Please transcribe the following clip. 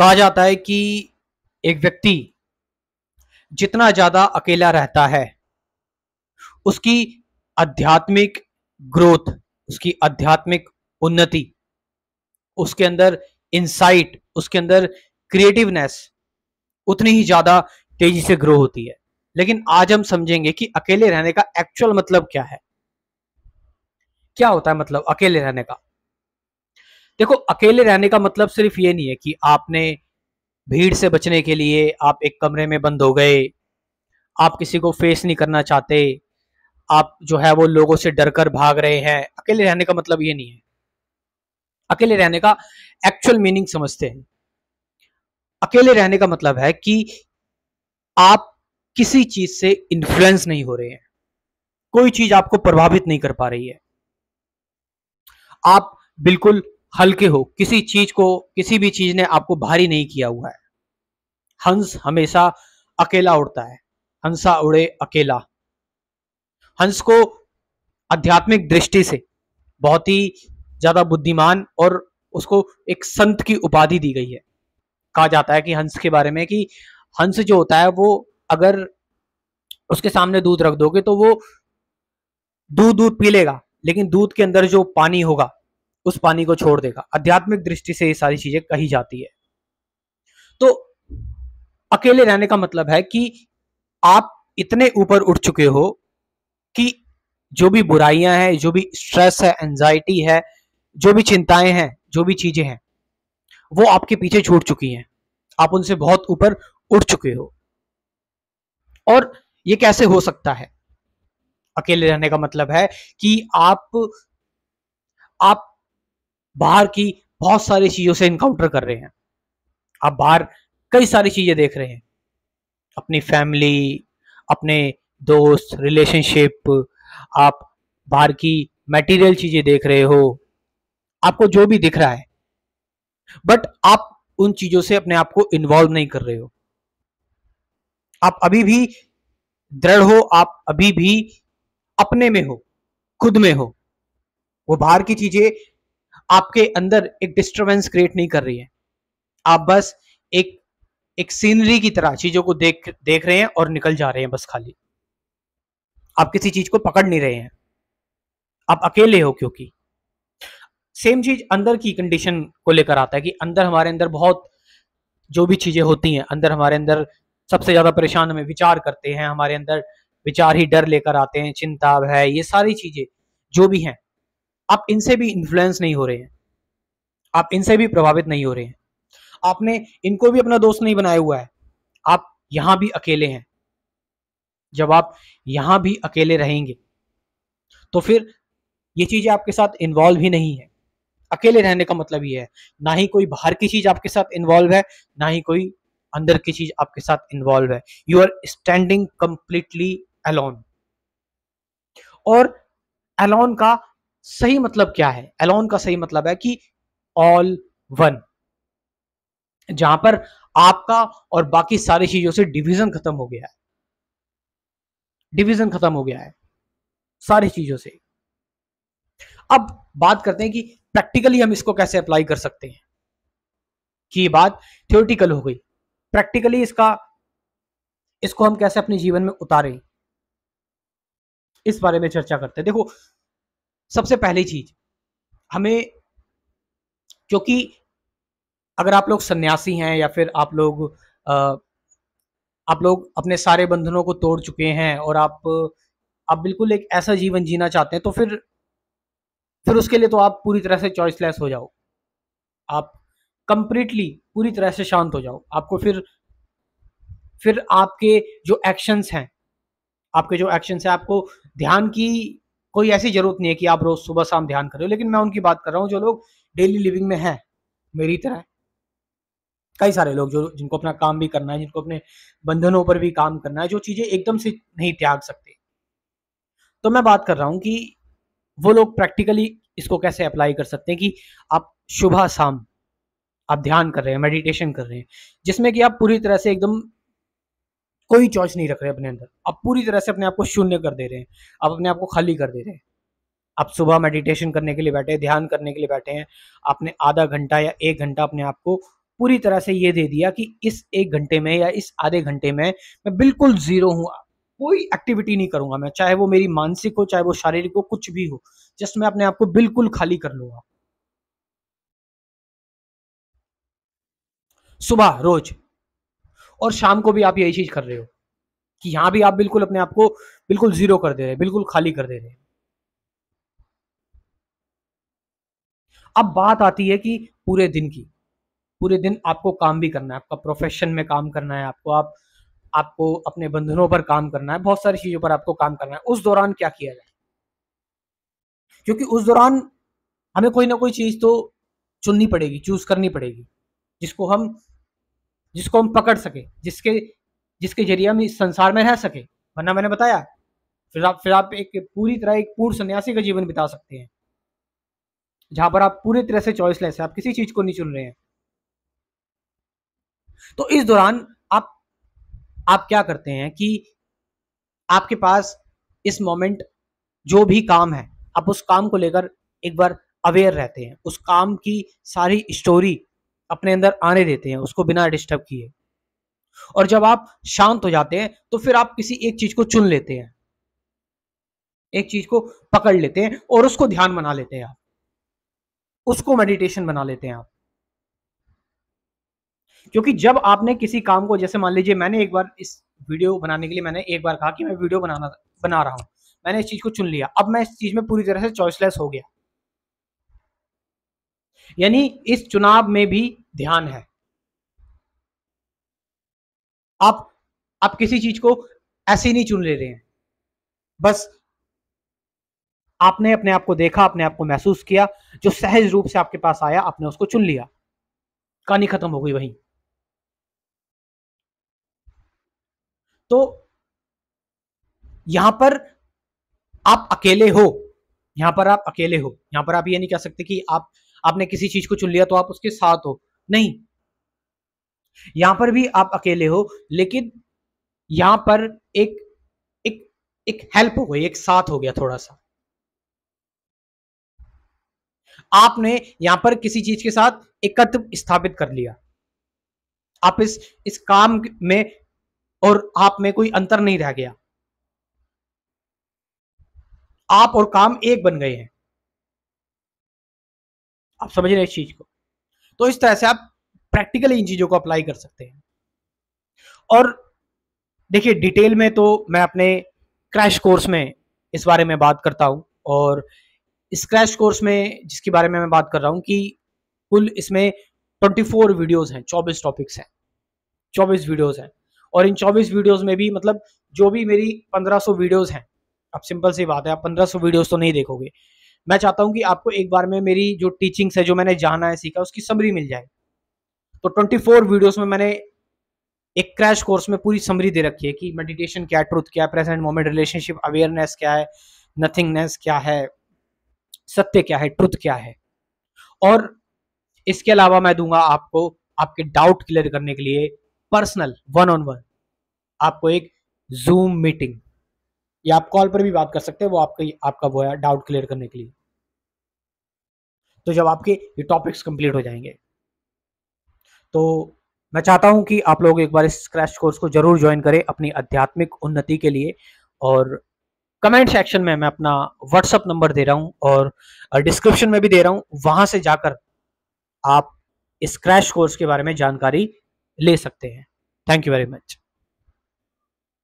कहा जाता है कि एक व्यक्ति जितना ज्यादा अकेला रहता है उसकी आध्यात्मिक ग्रोथ उसकी आध्यात्मिक उन्नति उसके अंदर इंसाइट उसके अंदर क्रिएटिवनेस उतनी ही ज्यादा तेजी से ग्रो होती है लेकिन आज हम समझेंगे कि अकेले रहने का एक्चुअल मतलब क्या है क्या होता है मतलब अकेले रहने का देखो अकेले रहने का मतलब सिर्फ ये नहीं है कि आपने भीड़ से बचने के लिए आप एक कमरे में बंद हो गए आप किसी को फेस नहीं करना चाहते आप जो है वो लोगों से डर कर भाग रहे हैं अकेले रहने का मतलब ये नहीं है अकेले रहने का एक्चुअल मीनिंग समझते हैं अकेले रहने का मतलब है कि आप किसी चीज से इन्फ्लुएंस नहीं हो रहे हैं कोई चीज आपको प्रभावित नहीं कर पा रही है आप बिल्कुल हल्के हो किसी चीज को किसी भी चीज ने आपको भारी नहीं किया हुआ है हंस हमेशा अकेला उड़ता है हंसा उड़े अकेला हंस को आध्यात्मिक दृष्टि से बहुत ही ज्यादा बुद्धिमान और उसको एक संत की उपाधि दी गई है कहा जाता है कि हंस के बारे में कि हंस जो होता है वो अगर उसके सामने दूध रख दोगे तो वो दूध दूध पी लेगा लेकिन दूध के अंदर जो पानी होगा उस पानी को छोड़ देगा आध्यात्मिक दृष्टि से ये सारी चीजें कही जाती है तो अकेले रहने का मतलब है कि आप इतने ऊपर उठ चुके हो कि जो भी बुराइयां हैं जो भी स्ट्रेस है एंजाइटी है जो भी चिंताएं हैं जो भी चीजें हैं वो आपके पीछे छूट चुकी हैं आप उनसे बहुत ऊपर उठ चुके हो और ये कैसे हो सकता है अकेले रहने का मतलब है कि आप आप बाहर की बहुत सारी चीजों से इनकाउंटर कर रहे हैं आप बाहर कई सारी चीजें देख रहे हैं अपनी फैमिली अपने दोस्त रिलेशनशिप आप बाहर की मटेरियल चीजें देख रहे हो आपको जो भी दिख रहा है बट आप उन चीजों से अपने आप को इन्वॉल्व नहीं कर रहे हो आप अभी भी दृढ़ हो आप अभी भी अपने में हो खुद में हो वो बाहर की चीजें आपके अंदर एक डिस्टर्बेंस क्रिएट नहीं कर रही है आप बस एक एक सीनरी की तरह चीजों को देख देख रहे हैं और निकल जा रहे हैं बस खाली आप किसी चीज को पकड़ नहीं रहे हैं आप अकेले हो क्योंकि सेम चीज अंदर की कंडीशन को लेकर आता है कि अंदर हमारे अंदर बहुत जो भी चीजें होती हैं अंदर हमारे अंदर सबसे ज्यादा परेशान हमें विचार करते हैं हमारे अंदर विचार ही डर लेकर आते हैं चिंता है ये सारी चीजें जो भी हैं आप इनसे भी इन्फ्लुएंस नहीं हो रहे हैं आप इनसे भी प्रभावित नहीं हो रहे हैं आपने इनको भी अपना दोस्त नहीं बनाया हुआ है आप यहां भी अकेले हैं जब आप यहां भी अकेले रहेंगे तो फिर ये चीजें आपके साथ इन्वॉल्व ही नहीं है अकेले रहने का मतलब ये है ना ही कोई बाहर की चीज आपके साथ इन्वॉल्व है ना ही कोई अंदर की चीज आपके साथ इन्वॉल्व है you are standing completely alone और अलोन का सही मतलब क्या है अलोन का सही मतलब है कि ऑल वन जहां पर आपका और बाकी सारी चीजों से डिवीजन खत्म हो गया है डिवीजन खत्म हो गया है सारी चीजों से अब बात करते हैं कि प्रैक्टिकली हम इसको कैसे अप्लाई कर सकते हैं कि ये बात थ्योरेटिकल हो गई प्रैक्टिकली इसका इसको हम कैसे अपने जीवन में उतारें इस बारे में चर्चा करते हैं देखो सबसे पहली चीज हमें क्योंकि अगर आप लोग सन्यासी हैं या फिर आप लोग आप लोग अपने सारे बंधनों को तोड़ चुके हैं और आप आप बिल्कुल एक ऐसा जीवन जीना चाहते हैं तो फिर फिर उसके लिए तो आप पूरी तरह से चॉइसलेस हो जाओ आप कंप्लीटली पूरी तरह से शांत हो जाओ आपको फिर फिर आपके जो एक्शंस हैं आपके जो एक्शंस हैं आपको ध्यान की कोई ऐसी जरूरत नहीं है कि आप रोज सुबह शाम ध्यान करो लेकिन मैं उनकी बात कर रहा हूँ जो लोग डेली लिविंग में हैं मेरी तरह कई सारे लोग जो जिनको अपना काम भी करना है जिनको अपने बंधनों पर भी काम करना है जो चीजें एकदम से नहीं त्याग सकते तो मैं बात कर रहा हूं कि वो लोग प्रैक्टिकली इसको कैसे अप्लाई कर सकते हैं कि आप सुबह शाम आप ध्यान कर रहे हैं मेडिटेशन कर रहे हैं जिसमें कि आप पूरी तरह से एकदम कोई चॉइस नहीं रख रहे अपने अंदर आप पूरी तरह से अपने आप को शून्य कर दे रहे हैं आप अपने आप को खाली कर दे रहे हैं आप सुबह मेडिटेशन करने के लिए बैठे हैं ध्यान करने के लिए बैठे हैं आपने आधा घंटा या एक घंटा अपने आप को पूरी तरह से ये दे दिया कि इस एक घंटे में या इस आधे घंटे में मैं बिल्कुल जीरो हूँ कोई एक्टिविटी नहीं करूंगा मैं चाहे वो मेरी मानसिक हो चाहे वो शारीरिक हो कुछ भी हो जस्ट मैं अपने आप को बिल्कुल खाली कर लूंगा सुबह रोज और शाम को भी आप यही चीज कर रहे हो कि यहां भी आप बिल्कुल अपने आप को बिल्कुल जीरो कर दे रहे हैं बिल्कुल खाली कर दे रहे हैं अब बात आती है कि पूरे दिन की पूरे दिन आपको काम भी करना है आपका प्रोफेशन में काम करना है आपको आप आपको अपने बंधनों पर काम करना है बहुत सारी चीजों पर आपको काम करना है उस दौरान क्या किया जाए क्योंकि उस दौरान हमें कोई ना कोई चीज तो चुननी पड़ेगी चूज करनी पड़ेगी जिसको हम जिसको हम पकड़ सके जिसके जिसके जरिए हम इस संसार में रह सके वरना मैंने बताया फिर आप फिर आप एक पूरी तरह एक पूर्ण सन्यासी का जीवन बिता सकते हैं जहां पर आप पूरी तरह से लेस है आप किसी चीज को नहीं चुन रहे हैं तो इस दौरान आप आप क्या करते हैं कि आपके पास इस मोमेंट जो भी काम है आप उस काम को लेकर एक बार अवेयर रहते हैं उस काम की सारी स्टोरी अपने अंदर आने देते हैं उसको बिना डिस्टर्ब किए और जब आप शांत हो जाते हैं तो फिर आप किसी एक चीज को चुन लेते हैं एक चीज को पकड़ लेते हैं और उसको ध्यान बना लेते हैं आप उसको मेडिटेशन बना लेते हैं आप क्योंकि जब आपने किसी काम को जैसे मान लीजिए मैंने एक बार इस वीडियो बनाने के लिए मैंने एक बार कहा कि मैं वीडियो बनाना बना रहा हूं मैंने इस चीज को चुन लिया अब मैं इस चीज में पूरी तरह से चॉइसलेस हो गया यानी इस चुनाव में भी ध्यान है आप आप किसी चीज को ऐसे नहीं चुन ले रहे हैं बस आपने अपने आप को देखा अपने आप को महसूस किया जो सहज रूप से आपके पास आया आपने उसको चुन लिया कहानी खत्म हो गई वहीं तो यहां पर आप अकेले हो यहां पर आप अकेले हो यहां पर आप ये नहीं कह सकते कि आप आपने किसी चीज को चुन लिया तो आप उसके साथ हो नहीं यहां पर भी आप अकेले हो लेकिन यहां पर एक एक एक हेल्प हो गई एक साथ हो गया थोड़ा सा आपने यहां पर किसी चीज के साथ एकत्व स्थापित कर लिया आप इस इस काम में और आप में कोई अंतर नहीं रह गया आप और काम एक बन गए हैं आप समझ रहे हैं इस चीज़ को तो इस तरह से आप प्रैक्टिकली इन चीज़ों को अप्लाई कर सकते हैं और देखिए डिटेल में तो मैं अपने क्रैश कोर्स में इस बारे में बात करता हूं और इस क्रैश कोर्स में जिसके बारे में मैं बात कर रहा हूं कि कुल इसमें 24 वीडियोस हैं 24 टॉपिक्स हैं 24 वीडियोस हैं और इन 24 वीडियोस में भी मतलब जो भी मेरी 1500 वीडियोस हैं अब सिंपल सी बात है आप 1500 वीडियोस तो नहीं देखोगे मैं चाहता हूँ कि आपको एक बार में मेरी जो टीचिंग्स है जो मैंने जाना है सीखा उसकी समरी मिल जाए तो 24 वीडियोज में मैंने एक क्रैश कोर्स में पूरी समरी दे रखी है कि मेडिटेशन क्या है ट्रुथ क्या है प्रेजेंट मोमेंट रिलेशनशिप अवेयरनेस क्या है नथिंगनेस क्या है सत्य क्या है ट्रुथ क्या है और इसके अलावा मैं दूंगा आपको आपके डाउट क्लियर करने के लिए पर्सनल वन ऑन वन आपको एक जूम मीटिंग या आप कॉल पर भी बात कर सकते हैं वो आपका आपका वो है डाउट क्लियर करने के लिए तो जब आपके ये टॉपिक्स कंप्लीट हो जाएंगे तो मैं चाहता हूं कि आप लोग एक बार इस क्रैश कोर्स को जरूर ज्वाइन करें अपनी आध्यात्मिक उन्नति के लिए और कमेंट सेक्शन में मैं अपना व्हाट्सअप नंबर दे रहा हूं और डिस्क्रिप्शन में भी दे रहा हूं वहां से जाकर आप इस क्रैश कोर्स के बारे में जानकारी ले सकते हैं थैंक यू वेरी मच